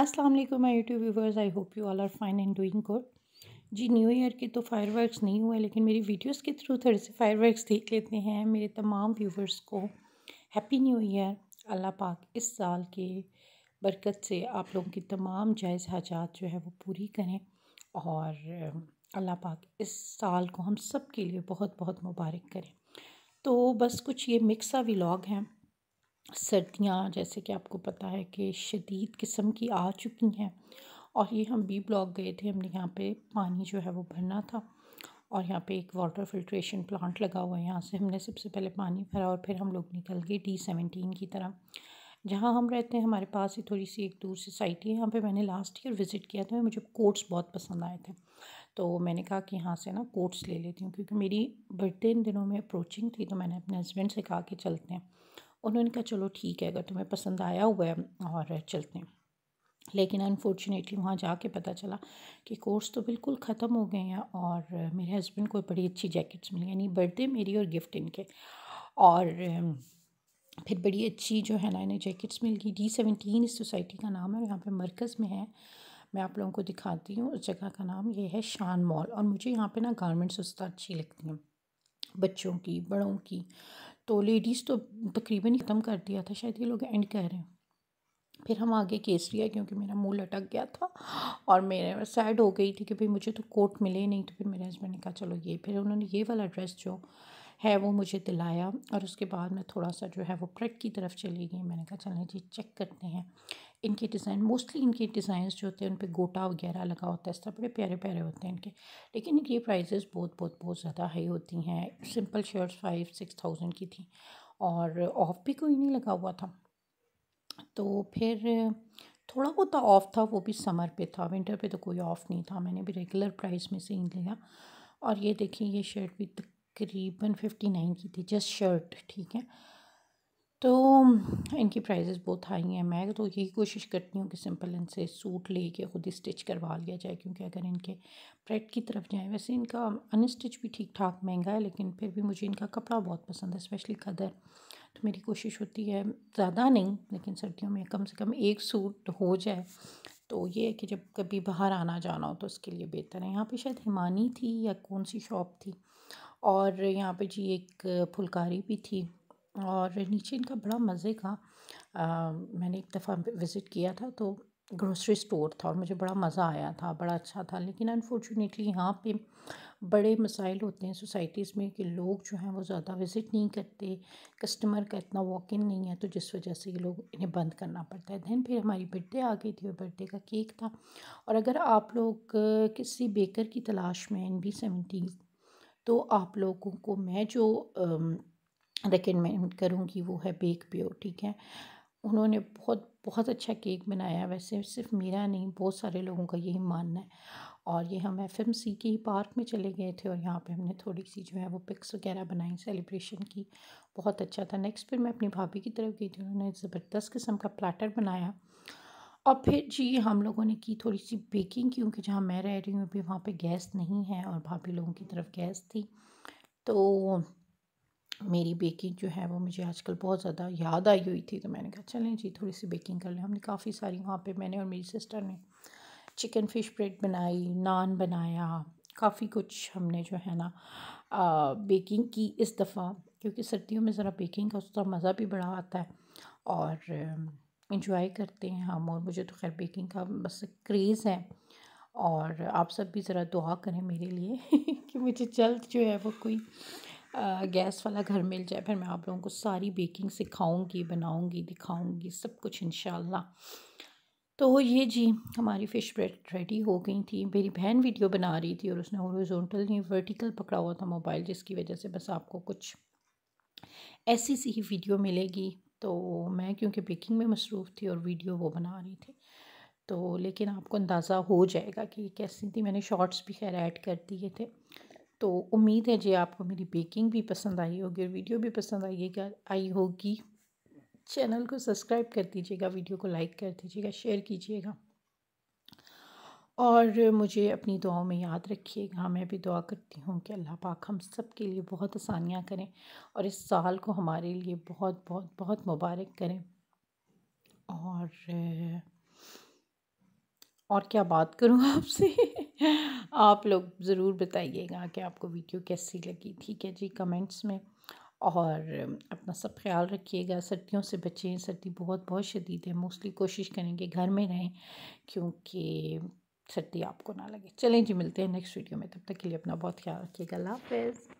अस्सलाम वालेकुम my YouTube viewers I hope you all are fine and doing good जी new year के तो फायरवर्क्स नहीं हुए लेकिन मेरी वीडियोस के थ्रू थोड़े से फायरवर्क्स देख लेते हैं मेरे तमाम व्यूवर्स को हैप्पी न्यू ईयर अल्लाह पाक इस साल के बरकत से आप लोगों की तमाम जायज़ हाजात जो है वो पूरी करें और अल्लाह पाक इस साल को हम सब के लिए बहुत बहुत मुबारक करें तो बस कुछ ये मिक्सा व्लॉग हैं सर्दियाँ जैसे कि आपको पता है कि शदीद किस्म की आ चुकी हैं और ये हम बी ब्लॉक गए थे हमने यहाँ पे पानी जो है वो भरना था और यहाँ पे एक वाटर फिल्ट्रेशन प्लांट लगा हुआ है यहाँ से हमने सबसे पहले पानी भरा और फिर हम लोग निकल गए डी सेवनटीन की तरह जहाँ हम रहते हैं हमारे पास ही थोड़ी सी एक दूर सोसाइटी है यहाँ पे मैंने लास्ट ईयर विज़िट किया था मुझे कोट्स बहुत पसंद आए थे तो मैंने कहा कि यहाँ से ना कोट्स ले लेती हूँ क्योंकि मेरी बर्थडे इन दिनों में अप्रोचिंग थी तो मैंने अपने हस्बैंड से कहा कि चलते हैं उन्होंने कहा चलो ठीक है अगर तुम्हें पसंद आया हुआ है और चलते हैं लेकिन अनफॉर्चुनेटली वहाँ जाके पता चला कि कोर्स तो बिल्कुल ख़त्म हो गए हैं और मेरे हस्बैंड को बड़ी अच्छी जैकेट्स मिली यानी बर्थडे मेरी और गिफ्ट इनके और फिर बड़ी अच्छी जो है ना इन्हें जैकेट्स मिल गई डी सेवनटीन इस सोसाइटी का नाम है यहाँ पे मरकज़ में है मैं आप लोगों को दिखाती हूँ उस जगह का नाम ये है शान मॉल और मुझे यहाँ पे ना गारमेंट्स उस अच्छी लगती हैं बच्चों की बड़ों की तो लेडीज़ तो तकरीबन ख़त्म कर दिया था शायद ये लोग एंड कह रहे हैं फिर हम आगे केसरिया क्योंकि मेरा मुंह लटक गया था और मेरे सैड हो गई थी कि भाई मुझे तो कोट मिले ही नहीं तो फिर मेरे हस्बैंड ने कहा चलो ये फिर उन्होंने ये वाला ड्रेस जो है वो मुझे दिलाया और उसके बाद मैं थोड़ा सा जो है वो प्रेड की तरफ चली गई मैंने कहा चलें जी चेक करते हैं इनके डिज़ाइन मोस्टली इनके डिज़ाइंस जो होते हैं उन पर गोटा वगैरह लगा होता है इस तरह बड़े प्यारे प्यारे होते हैं इनके लेकिन इनकी प्राइजेस बहुत बहुत बहुत ज़्यादा हाई होती हैं simple shirts five six thousand की थी और ऑफ भी कोई नहीं लगा हुआ था तो फिर थोड़ा बहुत ऑफ तो था वो भी समर पे था विंटर पे तो कोई ऑफ नहीं था मैंने भी रेगुलर प्राइस में से ही लिया और ये देखिए ये शर्ट भी करीबन फिफ्टी नाइन की थी जस्ट शर्ट ठीक है तो इनकी प्राइजेस बहुत हाई हैं मैं तो यही कोशिश करती हूँ कि सिंपल इनसे सूट लेके ख़ुद ही स्टिच करवा लिया जाए क्योंकि अगर इनके प्रेट की तरफ जाएँ वैसे इनका अनस्टिच भी ठीक ठाक महंगा है लेकिन फिर भी मुझे इनका कपड़ा बहुत पसंद है स्पेशली कदर तो मेरी कोशिश होती है ज़्यादा नहीं लेकिन सर्दियों में कम से कम एक सूट हो जाए तो ये है कि जब कभी बाहर आना जाना हो तो उसके लिए बेहतर है यहाँ पर शायद हिमानी थी या कौन सी शॉप थी और यहाँ पे जी एक फुलकारी भी थी और नीचे इनका बड़ा मज़े का आ, मैंने एक दफ़ा विज़िट किया था तो ग्रोसरी स्टोर था और मुझे बड़ा मज़ा आया था बड़ा अच्छा था लेकिन अनफॉर्चुनेटली यहाँ पे बड़े मसाइल होते हैं सोसाइटीज़ में कि लोग जो हैं वो ज़्यादा विज़िट नहीं करते कस्टमर का इतना वॉक इन नहीं है तो जिस वजह से ये लोग इन्हें बंद करना पड़ता है दैन फिर हमारी बर्थडे आ गई थी और बर्थडे का केक था और अगर आप लोग किसी बेकर की तलाश में एन बी सेवेंटीज़ तो आप लोगों को मैं जो रिकमेंड करूँगी वो है बेक प्योर ठीक है उन्होंने बहुत बहुत अच्छा केक बनाया वैसे सिर्फ मेरा नहीं बहुत सारे लोगों का यही मानना है और ये हम एफ एम सी के ही पार्क में चले गए थे और यहाँ पे हमने थोड़ी सी जो है वो पिक्स वगैरह बनाई सेलिब्रेशन की बहुत अच्छा था नेक्स्ट फिर मैं अपनी भाभी की तरफ गई थी उन्होंने ज़बरदस्त किस्म का प्लेटर बनाया और फिर जी हम लोगों ने की थोड़ी सी बेकिंग क्योंकि जहाँ मैं रह रही हूँ अभी वहाँ पे गैस नहीं है और भाभी लोगों की तरफ गैस थी तो मेरी बेकिंग जो है वो मुझे आजकल बहुत ज़्यादा याद आई हुई थी तो मैंने कहा चलें जी थोड़ी सी बेकिंग कर लें हमने काफ़ी सारी वहाँ पे मैंने और मेरी सिस्टर ने चिकन फिश ब्रेड बनाई नान बनाया काफ़ी कुछ हमने जो है ना आ, बेकिंग की इस दफ़ा क्योंकि सर्दियों में ज़रा बेकिंग का उसका मज़ा भी बड़ा आता है और इंजॉय करते हैं हम और मुझे तो खैर बेकिंग का बस क्रेज़ है और आप सब भी ज़रा दुआ करें मेरे लिए कि मुझे जल्द जो है वो कोई गैस वाला घर मिल जाए फिर मैं आप लोगों को सारी बेकिंग सिखाऊंगी बनाऊंगी दिखाऊंगी सब कुछ इन तो ये जी हमारी फ़िश ब्रेड रेडी हो गई थी मेरी बहन वीडियो बना रही थी और उसने औरजोनटल नहीं वर्टिकल पकड़ा हुआ था मोबाइल जिसकी वजह से बस आपको कुछ ऐसी सी ही वीडियो मिलेगी तो मैं क्योंकि बेकिंग में मसरूफ़ थी और वीडियो वो बना रही थी तो लेकिन आपको अंदाज़ा हो जाएगा कि कैसी थी मैंने शॉर्ट्स भी खैर ऐड कर दिए थे तो उम्मीद है जी आपको मेरी बेकिंग भी पसंद आई होगी और वीडियो भी पसंद आइएगा आई होगी चैनल को सब्सक्राइब कर दीजिएगा वीडियो को लाइक कर दीजिएगा शेयर कीजिएगा और मुझे अपनी दुआओं में याद रखिएगा मैं भी दुआ करती हूँ कि अल्लाह पाक हम सब के लिए बहुत आसानियाँ करें और इस साल को हमारे लिए बहुत बहुत बहुत मुबारक करें और और क्या बात करूँ आपसे आप लोग ज़रूर बताइएगा कि आपको वीडियो कैसी लगी ठीक है जी कमेंट्स में और अपना सब ख्याल रखिएगा सर्दियों से बचें सर्दी बहुत बहुत शदीद है मोस्टली कोशिश करें कि घर में रहें क्योंकि छट्टी आपको ना लगे चलें जी मिलते हैं नेक्स्ट वीडियो में तब तक के लिए अपना बहुत ख्याल रखिएगा अल्लाह